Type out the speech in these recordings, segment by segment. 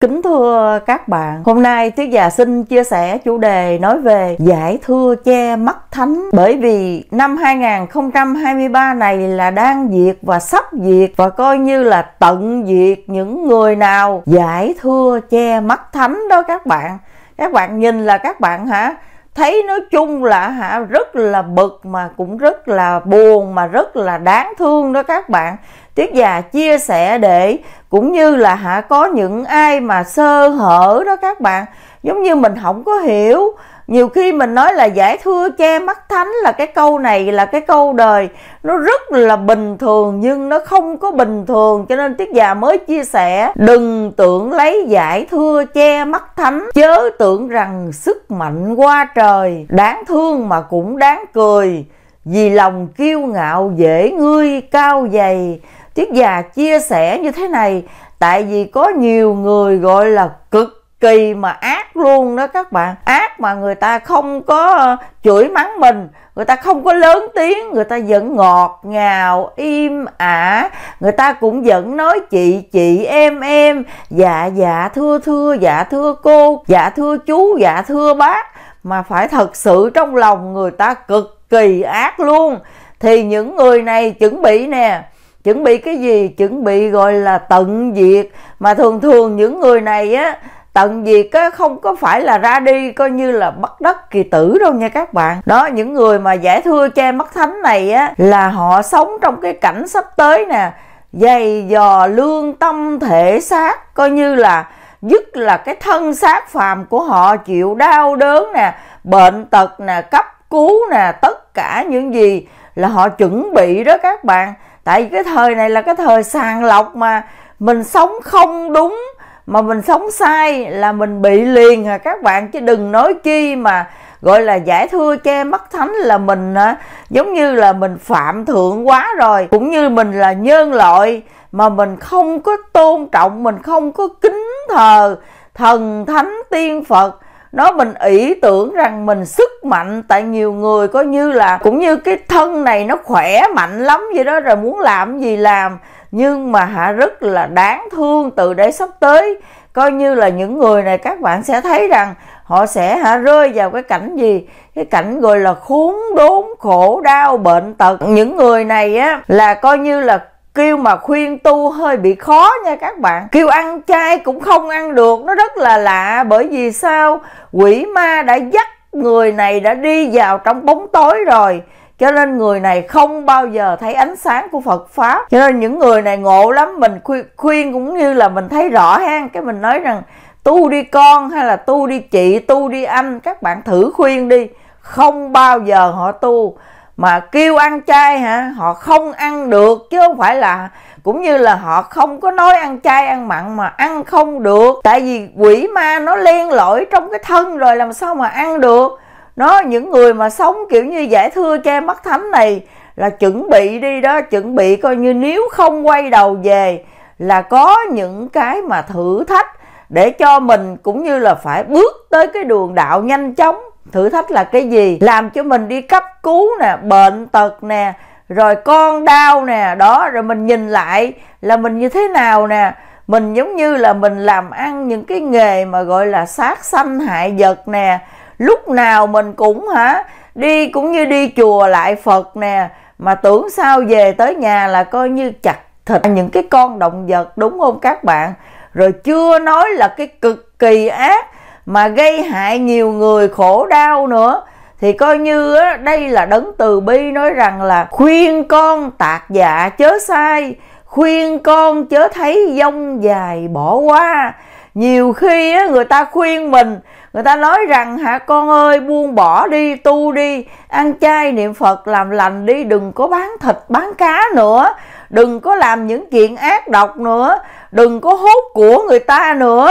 Kính thưa các bạn, hôm nay Tiết Già xin chia sẻ chủ đề nói về giải thưa che mắt thánh Bởi vì năm 2023 này là đang diệt và sắp diệt và coi như là tận diệt những người nào giải thưa che mắt thánh đó các bạn Các bạn nhìn là các bạn hả? thấy nói chung là hả rất là bực mà cũng rất là buồn mà rất là đáng thương đó các bạn Tiết già chia sẻ để cũng như là hả có những ai mà sơ hở đó các bạn giống như mình không có hiểu nhiều khi mình nói là giải thưa che mắt thánh là cái câu này là cái câu đời nó rất là bình thường nhưng nó không có bình thường cho nên tiết già mới chia sẻ đừng tưởng lấy giải thưa che mắt thánh chớ tưởng rằng sức mạnh qua trời đáng thương mà cũng đáng cười vì lòng kiêu ngạo dễ ngươi cao dày Triết già chia sẻ như thế này Tại vì có nhiều người gọi là cực kỳ mà ác luôn đó các bạn Ác mà người ta không có ờ, chửi mắng mình Người ta không có lớn tiếng Người ta vẫn ngọt ngào, im ả Người ta cũng vẫn nói chị, chị, em, em Dạ, dạ, thưa, thưa, dạ, thưa cô Dạ, thưa chú, dạ, thưa bác Mà phải thật sự trong lòng người ta cực kỳ ác luôn Thì những người này chuẩn bị nè chuẩn bị cái gì chuẩn bị gọi là tận diệt mà thường thường những người này á tận diệt á không có phải là ra đi coi như là bắt đất kỳ tử đâu nha các bạn đó những người mà giải thưa che mắt thánh này á là họ sống trong cái cảnh sắp tới nè dày dò lương tâm thể xác coi như là nhất là cái thân xác phàm của họ chịu đau đớn nè bệnh tật nè cấp cứu nè tất cả những gì là họ chuẩn bị đó các bạn tại cái thời này là cái thời sàng lọc mà mình sống không đúng mà mình sống sai là mình bị liền à các bạn chứ đừng nói chi mà gọi là giải thưa che mắt thánh là mình à, giống như là mình phạm thượng quá rồi cũng như mình là nhân loại mà mình không có tôn trọng mình không có kính thờ thần thánh tiên phật nó mình ý tưởng rằng mình sức mạnh tại nhiều người coi như là cũng như cái thân này nó khỏe mạnh lắm vậy đó rồi muốn làm gì làm nhưng mà hả rất là đáng thương từ đây sắp tới coi như là những người này các bạn sẽ thấy rằng họ sẽ hả rơi vào cái cảnh gì cái cảnh gọi là khốn đốn khổ đau bệnh tật những người này á là coi như là kêu mà khuyên tu hơi bị khó nha các bạn kêu ăn chay cũng không ăn được nó rất là lạ bởi vì sao quỷ ma đã dắt người này đã đi vào trong bóng tối rồi cho nên người này không bao giờ thấy ánh sáng của Phật Pháp Cho nên những người này ngộ lắm Mình khuyên, khuyên cũng như là mình thấy rõ ha Cái mình nói rằng tu đi con hay là tu đi chị, tu đi anh Các bạn thử khuyên đi Không bao giờ họ tu mà kêu ăn chay hả họ không ăn được chứ không phải là cũng như là họ không có nói ăn chay ăn mặn mà ăn không được tại vì quỷ ma nó len lỏi trong cái thân rồi làm sao mà ăn được nó những người mà sống kiểu như giải thưa che mắt thánh này là chuẩn bị đi đó chuẩn bị coi như nếu không quay đầu về là có những cái mà thử thách để cho mình cũng như là phải bước tới cái đường đạo nhanh chóng thử thách là cái gì làm cho mình đi cấp cứu nè bệnh tật nè rồi con đau nè đó rồi mình nhìn lại là mình như thế nào nè mình giống như là mình làm ăn những cái nghề mà gọi là sát sanh hại vật nè lúc nào mình cũng hả đi cũng như đi chùa lại phật nè mà tưởng sao về tới nhà là coi như chặt thịt những cái con động vật đúng không các bạn rồi chưa nói là cái cực kỳ ác mà gây hại nhiều người khổ đau nữa thì coi như á, đây là đấng từ bi nói rằng là khuyên con tạc dạ chớ sai khuyên con chớ thấy dông dài bỏ qua nhiều khi á, người ta khuyên mình người ta nói rằng hả con ơi buông bỏ đi tu đi ăn chay niệm phật làm lành đi đừng có bán thịt bán cá nữa đừng có làm những chuyện ác độc nữa đừng có hốt của người ta nữa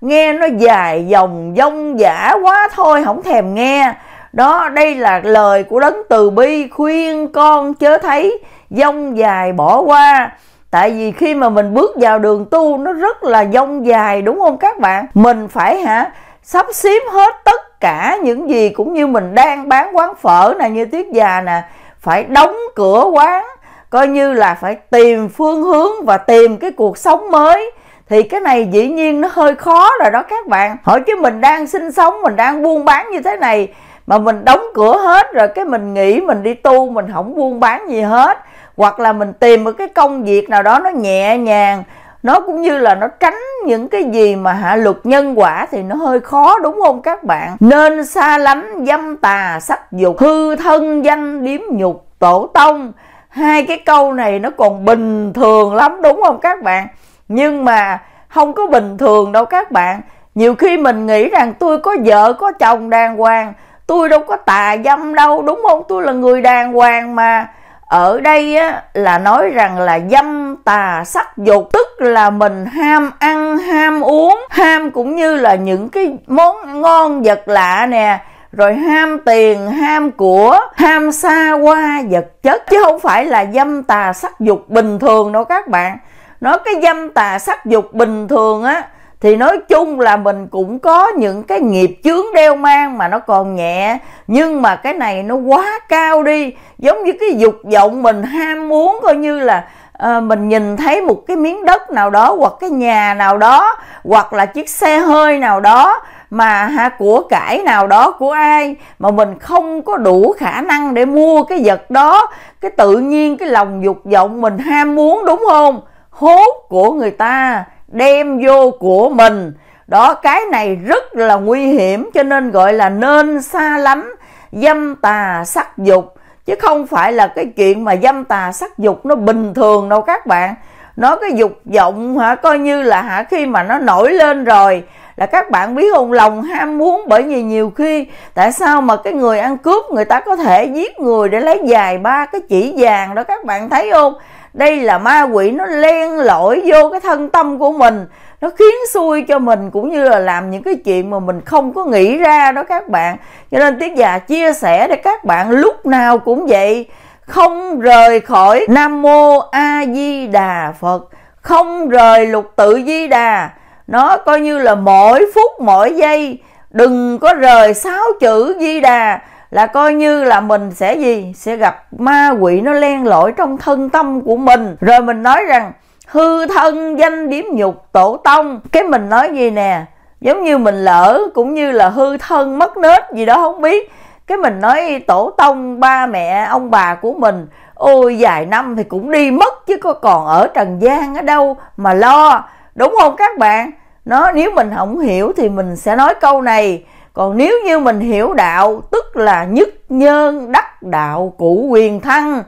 nghe nó dài dòng dông giả quá thôi không thèm nghe đó đây là lời của đấng từ bi khuyên con chớ thấy dông dài bỏ qua tại vì khi mà mình bước vào đường tu nó rất là dông dài đúng không các bạn mình phải hả sắp xếp hết tất cả những gì cũng như mình đang bán quán phở nè như tuyết già nè phải đóng cửa quán coi như là phải tìm phương hướng và tìm cái cuộc sống mới thì cái này dĩ nhiên nó hơi khó rồi đó các bạn hỏi chứ mình đang sinh sống mình đang buôn bán như thế này mà mình đóng cửa hết rồi cái mình nghĩ mình đi tu mình không buôn bán gì hết hoặc là mình tìm một cái công việc nào đó nó nhẹ nhàng nó cũng như là nó tránh những cái gì mà hạ luật nhân quả thì nó hơi khó đúng không các bạn nên xa lánh dâm tà sắc dục hư thân danh điếm nhục tổ tông hai cái câu này nó còn bình thường lắm đúng không các bạn nhưng mà không có bình thường đâu các bạn nhiều khi mình nghĩ rằng tôi có vợ có chồng đàng hoàng tôi đâu có tà dâm đâu đúng không tôi là người đàng hoàng mà ở đây á, là nói rằng là dâm tà sắc dục tức là mình ham ăn ham uống ham cũng như là những cái món ngon vật lạ nè rồi ham tiền ham của ham xa hoa vật chất chứ không phải là dâm tà sắc dục bình thường đâu các bạn nói cái dâm tà sắc dục bình thường á thì nói chung là mình cũng có những cái nghiệp chướng đeo mang mà nó còn nhẹ nhưng mà cái này nó quá cao đi giống như cái dục vọng mình ham muốn coi như là à, mình nhìn thấy một cái miếng đất nào đó hoặc cái nhà nào đó hoặc là chiếc xe hơi nào đó mà ha, của cải nào đó của ai mà mình không có đủ khả năng để mua cái vật đó cái tự nhiên cái lòng dục vọng mình ham muốn đúng không hốt của người ta đem vô của mình đó cái này rất là nguy hiểm cho nên gọi là nên xa lắm dâm tà sắc dục chứ không phải là cái chuyện mà dâm tà sắc dục nó bình thường đâu các bạn nó cái dục vọng hả coi như là hả khi mà nó nổi lên rồi là các bạn biết không lòng ham muốn bởi vì nhiều khi tại sao mà cái người ăn cướp người ta có thể giết người để lấy dài ba cái chỉ vàng đó các bạn thấy không đây là ma quỷ nó len lỏi vô cái thân tâm của mình nó khiến xui cho mình cũng như là làm những cái chuyện mà mình không có nghĩ ra đó các bạn cho nên tiết già chia sẻ để các bạn lúc nào cũng vậy không rời khỏi nam mô a di đà phật không rời lục tự di đà nó coi như là mỗi phút mỗi giây đừng có rời sáu chữ di đà là coi như là mình sẽ gì sẽ gặp ma quỷ nó len lỏi trong thân tâm của mình rồi mình nói rằng hư thân danh điếm nhục tổ tông cái mình nói gì nè giống như mình lỡ cũng như là hư thân mất nết gì đó không biết cái mình nói tổ tông ba mẹ ông bà của mình ôi vài năm thì cũng đi mất chứ có còn ở trần gian ở đâu mà lo đúng không các bạn nó nếu mình không hiểu thì mình sẽ nói câu này còn nếu như mình hiểu đạo tức là nhất nhân đắc đạo cụ quyền thăng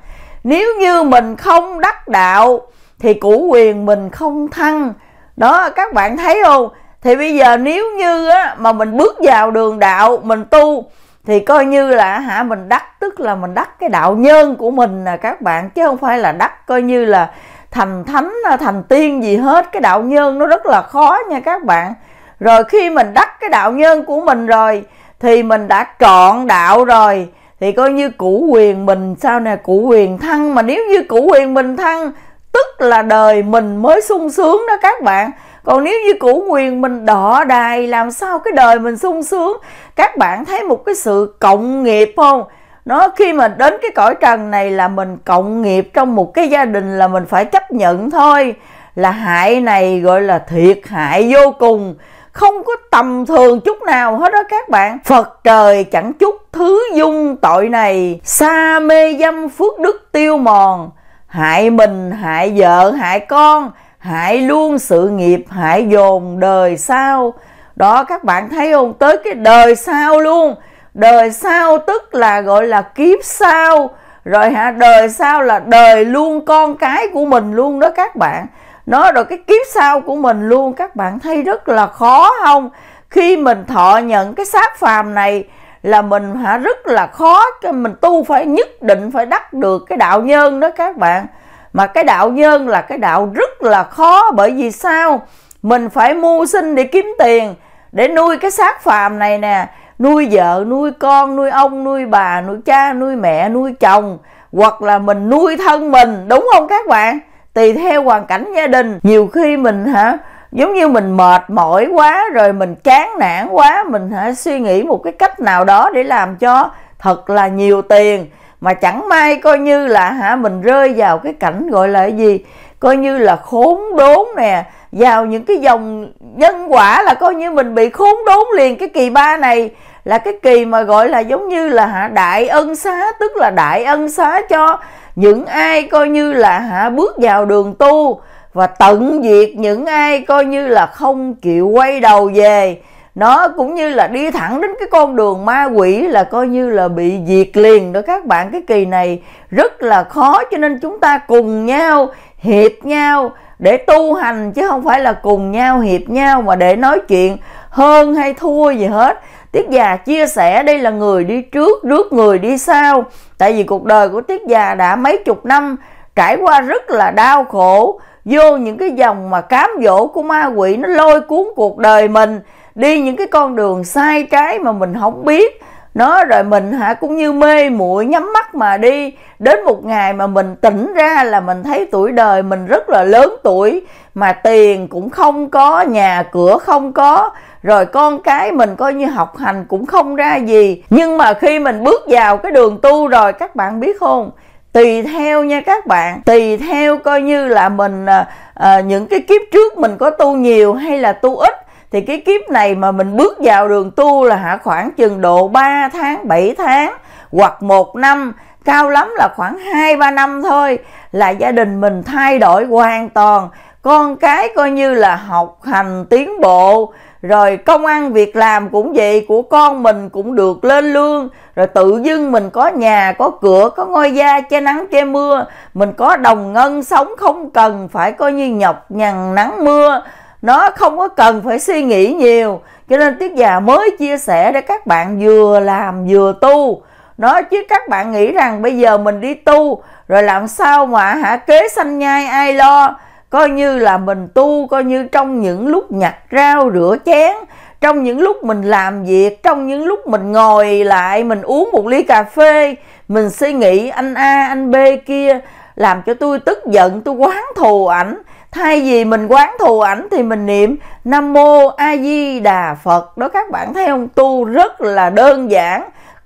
nếu như mình không đắc đạo thì cụ quyền mình không thăng đó các bạn thấy không thì bây giờ nếu như á, mà mình bước vào đường đạo mình tu thì coi như là hả mình đắc tức là mình đắc cái đạo nhân của mình nè các bạn chứ không phải là đắc coi như là thành thánh thành tiên gì hết cái đạo nhân nó rất là khó nha các bạn rồi khi mình đắc cái đạo nhân của mình rồi thì mình đã chọn đạo rồi thì coi như củ quyền mình sao nè củ quyền thăng mà nếu như củ quyền mình thăng tức là đời mình mới sung sướng đó các bạn còn nếu như củ quyền mình đỏ đài làm sao cái đời mình sung sướng các bạn thấy một cái sự cộng nghiệp không nó khi mà đến cái cõi trần này là mình cộng nghiệp trong một cái gia đình là mình phải chấp nhận thôi là hại này gọi là thiệt hại vô cùng không có tầm thường chút nào hết đó các bạn phật trời chẳng chút thứ dung tội này xa mê dâm phước đức tiêu mòn hại mình hại vợ hại con hại luôn sự nghiệp hại dồn đời sau đó các bạn thấy không tới cái đời sau luôn đời sau tức là gọi là kiếp sau rồi hả đời sau là đời luôn con cái của mình luôn đó các bạn nó rồi cái kiếp sau của mình luôn các bạn thấy rất là khó không khi mình thọ nhận cái sát phàm này là mình hả rất là khó cho mình tu phải nhất định phải đắc được cái đạo nhân đó các bạn mà cái đạo nhân là cái đạo rất là khó bởi vì sao mình phải mưu sinh để kiếm tiền để nuôi cái xác phàm này nè nuôi vợ nuôi con nuôi ông nuôi bà nuôi cha nuôi mẹ nuôi chồng hoặc là mình nuôi thân mình đúng không các bạn tùy theo hoàn cảnh gia đình nhiều khi mình hả giống như mình mệt mỏi quá rồi mình chán nản quá mình hả suy nghĩ một cái cách nào đó để làm cho thật là nhiều tiền mà chẳng may coi như là hả mình rơi vào cái cảnh gọi là gì coi như là khốn đốn nè vào những cái dòng nhân quả là coi như mình bị khốn đốn liền cái kỳ ba này là cái kỳ mà gọi là giống như là hạ đại ân xá tức là đại ân xá cho những ai coi như là hạ bước vào đường tu và tận diệt những ai coi như là không chịu quay đầu về nó cũng như là đi thẳng đến cái con đường ma quỷ là coi như là bị diệt liền đó các bạn cái kỳ này rất là khó cho nên chúng ta cùng nhau hiệp nhau để tu hành chứ không phải là cùng nhau hiệp nhau mà để nói chuyện hơn hay thua gì hết Tiết già chia sẻ đây là người đi trước rước người đi sau Tại vì cuộc đời của Tiết già đã mấy chục năm trải qua rất là đau khổ Vô những cái dòng mà cám dỗ của ma quỷ nó lôi cuốn cuộc đời mình Đi những cái con đường sai trái mà mình không biết nó rồi mình hả cũng như mê muội nhắm mắt mà đi đến một ngày mà mình tỉnh ra là mình thấy tuổi đời mình rất là lớn tuổi mà tiền cũng không có nhà cửa không có rồi con cái mình coi như học hành cũng không ra gì nhưng mà khi mình bước vào cái đường tu rồi các bạn biết không tùy theo nha các bạn tùy theo coi như là mình à, à, những cái kiếp trước mình có tu nhiều hay là tu ít thì cái kiếp này mà mình bước vào đường tu là hạ khoảng chừng độ 3 tháng 7 tháng hoặc một năm cao lắm là khoảng 2 3 năm thôi là gia đình mình thay đổi hoàn toàn con cái coi như là học hành tiến bộ rồi công ăn việc làm cũng vậy của con mình cũng được lên lương rồi tự dưng mình có nhà có cửa có ngôi gia che nắng che mưa mình có đồng ngân sống không cần phải coi như nhọc nhằn nắng mưa nó không có cần phải suy nghĩ nhiều cho nên tiết già mới chia sẻ để các bạn vừa làm vừa tu nó chứ các bạn nghĩ rằng bây giờ mình đi tu rồi làm sao mà hả kế sanh nhai ai lo coi như là mình tu coi như trong những lúc nhặt rau rửa chén trong những lúc mình làm việc trong những lúc mình ngồi lại mình uống một ly cà phê mình suy nghĩ anh a anh b kia làm cho tôi tức giận tôi quán thù ảnh thay vì mình quán thù ảnh thì mình niệm nam mô a di đà phật đó các bạn thấy không tu rất là đơn giản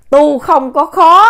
tu không có khó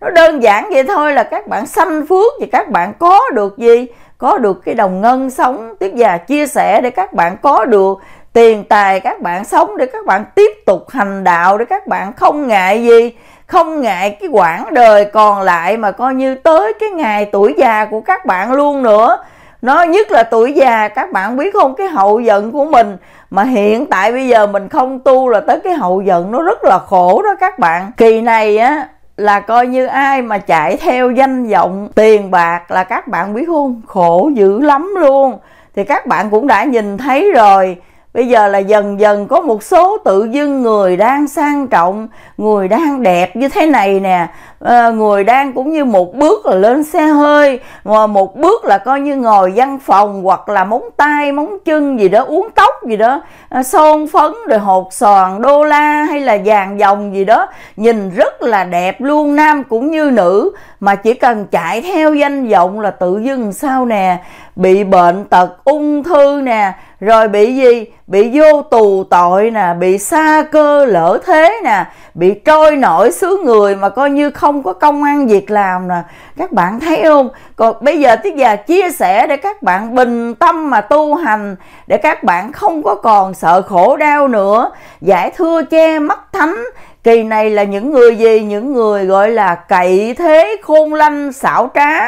nó đơn giản vậy thôi là các bạn sanh phước thì các bạn có được gì có được cái đồng ngân sống tiếp và chia sẻ để các bạn có được tiền tài các bạn sống để các bạn tiếp tục hành đạo để các bạn không ngại gì không ngại cái quãng đời còn lại mà coi như tới cái ngày tuổi già của các bạn luôn nữa nó nhất là tuổi già các bạn biết không cái hậu giận của mình mà hiện tại bây giờ mình không tu là tới cái hậu giận nó rất là khổ đó các bạn kỳ này á là coi như ai mà chạy theo danh vọng tiền bạc là các bạn biết không khổ dữ lắm luôn thì các bạn cũng đã nhìn thấy rồi Bây giờ là dần dần có một số tự dưng người đang sang trọng, người đang đẹp như thế này nè, à, người đang cũng như một bước là lên xe hơi, mà một bước là coi như ngồi văn phòng hoặc là móng tay, móng chân gì đó, uống tóc gì đó, à, son phấn rồi hột xoàn đô la hay là vàng dòng gì đó, nhìn rất là đẹp luôn nam cũng như nữ, mà chỉ cần chạy theo danh vọng là tự dưng sao nè, bị bệnh tật ung thư nè rồi bị gì bị vô tù tội nè bị xa cơ lỡ thế nè bị trôi nổi xứ người mà coi như không có công ăn việc làm nè các bạn thấy không còn bây giờ tiết già chia sẻ để các bạn bình tâm mà tu hành để các bạn không có còn sợ khổ đau nữa giải thưa che mắt thánh kỳ này là những người gì những người gọi là cậy thế khôn lanh xảo trá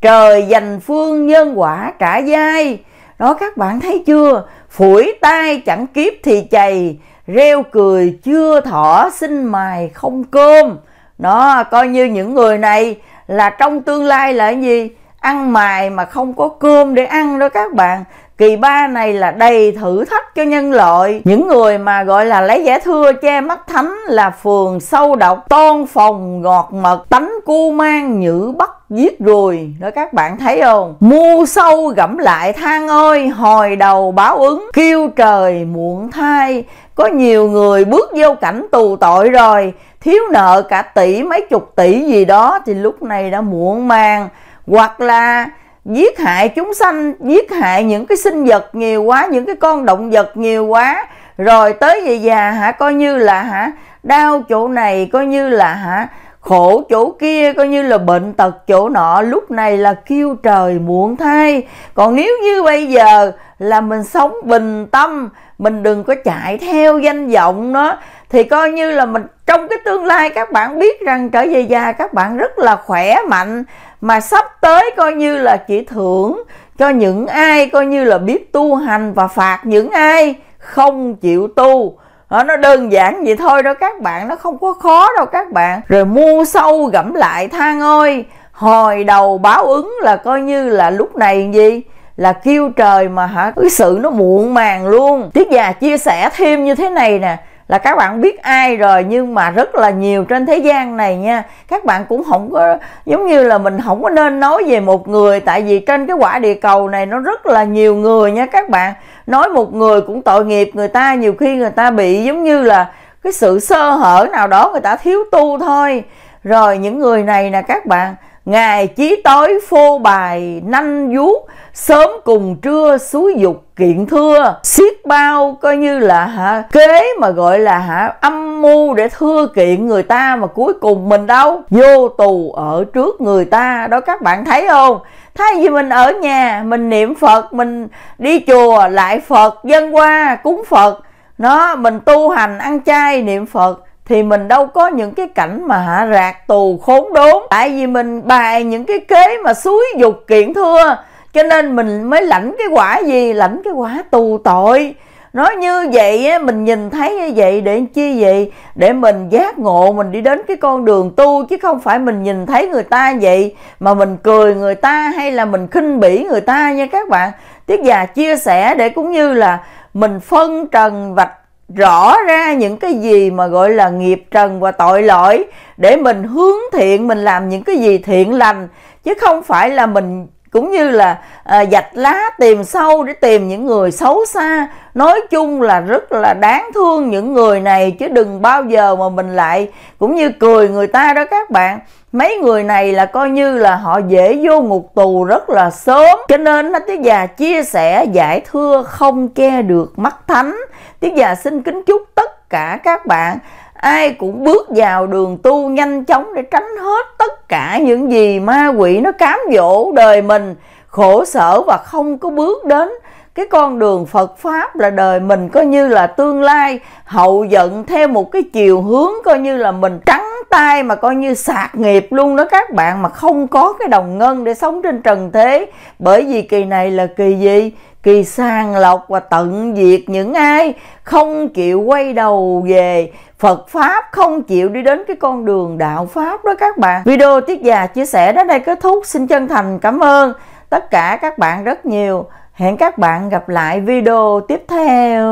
trời dành phương nhân quả trả dai đó các bạn thấy chưa phủi tay chẳng kiếp thì chày reo cười chưa thỏ xin mài không cơm đó coi như những người này là trong tương lai là gì ăn mài mà không có cơm để ăn đó các bạn kỳ ba này là đầy thử thách cho nhân loại những người mà gọi là lấy giả thưa che mắt thánh là phường sâu độc ton phòng ngọt mật tánh cu mang nhữ bất giết ruồi đó các bạn thấy không mu sâu gẫm lại than ơi hồi đầu báo ứng kêu trời muộn thai có nhiều người bước vô cảnh tù tội rồi thiếu nợ cả tỷ mấy chục tỷ gì đó thì lúc này đã muộn màng hoặc là giết hại chúng sanh giết hại những cái sinh vật nhiều quá những cái con động vật nhiều quá rồi tới về già hả coi như là hả đau chỗ này coi như là hả khổ chỗ kia coi như là bệnh tật chỗ nọ lúc này là kêu trời muộn thay còn nếu như bây giờ là mình sống bình tâm mình đừng có chạy theo danh vọng nó thì coi như là mình trong cái tương lai các bạn biết rằng trở về già các bạn rất là khỏe mạnh mà sắp tới coi như là chỉ thưởng cho những ai coi như là biết tu hành và phạt những ai không chịu tu Ờ, nó đơn giản vậy thôi đó các bạn nó không có khó đâu các bạn rồi mua sâu gẫm lại than ơi hồi đầu báo ứng là coi như là lúc này gì là kêu trời mà hả cái sự nó muộn màng luôn tiết già chia sẻ thêm như thế này nè là các bạn biết ai rồi nhưng mà rất là nhiều trên thế gian này nha các bạn cũng không có giống như là mình không có nên nói về một người tại vì trên cái quả địa cầu này nó rất là nhiều người nha các bạn nói một người cũng tội nghiệp người ta nhiều khi người ta bị giống như là cái sự sơ hở nào đó người ta thiếu tu thôi rồi những người này nè các bạn Ngài chí tối phô bài nanh vuốt Sớm cùng trưa suối dục kiện thưa xiết bao coi như là hả kế mà gọi là hả âm mưu để thưa kiện người ta Mà cuối cùng mình đâu Vô tù ở trước người ta Đó các bạn thấy không Thay vì mình ở nhà mình niệm Phật Mình đi chùa lại Phật dân qua cúng Phật nó mình tu hành ăn chay niệm Phật thì mình đâu có những cái cảnh mà hạ rạc tù khốn đốn tại vì mình bày những cái kế mà suối dục kiện thưa cho nên mình mới lãnh cái quả gì lãnh cái quả tù tội nói như vậy mình nhìn thấy như vậy để chi vậy để mình giác ngộ mình đi đến cái con đường tu chứ không phải mình nhìn thấy người ta vậy mà mình cười người ta hay là mình khinh bỉ người ta nha các bạn tiết già chia sẻ để cũng như là mình phân trần vạch rõ ra những cái gì mà gọi là nghiệp trần và tội lỗi để mình hướng thiện mình làm những cái gì thiện lành chứ không phải là mình cũng như là à, dạch lá tìm sâu để tìm những người xấu xa nói chung là rất là đáng thương những người này chứ đừng bao giờ mà mình lại cũng như cười người ta đó các bạn mấy người này là coi như là họ dễ vô ngục tù rất là sớm cho nên là tiết già chia sẻ giải thưa không che được mắt thánh tiết già xin kính chúc tất cả các bạn ai cũng bước vào đường tu nhanh chóng để tránh hết tất cả những gì ma quỷ nó cám dỗ đời mình khổ sở và không có bước đến cái con đường Phật pháp là đời mình coi như là tương lai hậu vận theo một cái chiều hướng coi như là mình trắng tay mà coi như sạc nghiệp luôn đó các bạn mà không có cái đồng ngân để sống trên trần thế bởi vì kỳ này là kỳ gì Kỳ sàng lọc và tận diệt những ai không chịu quay đầu về Phật Pháp, không chịu đi đến cái con đường đạo Pháp đó các bạn. Video tiết già chia sẻ đến đây kết thúc. Xin chân thành cảm ơn tất cả các bạn rất nhiều. Hẹn các bạn gặp lại video tiếp theo.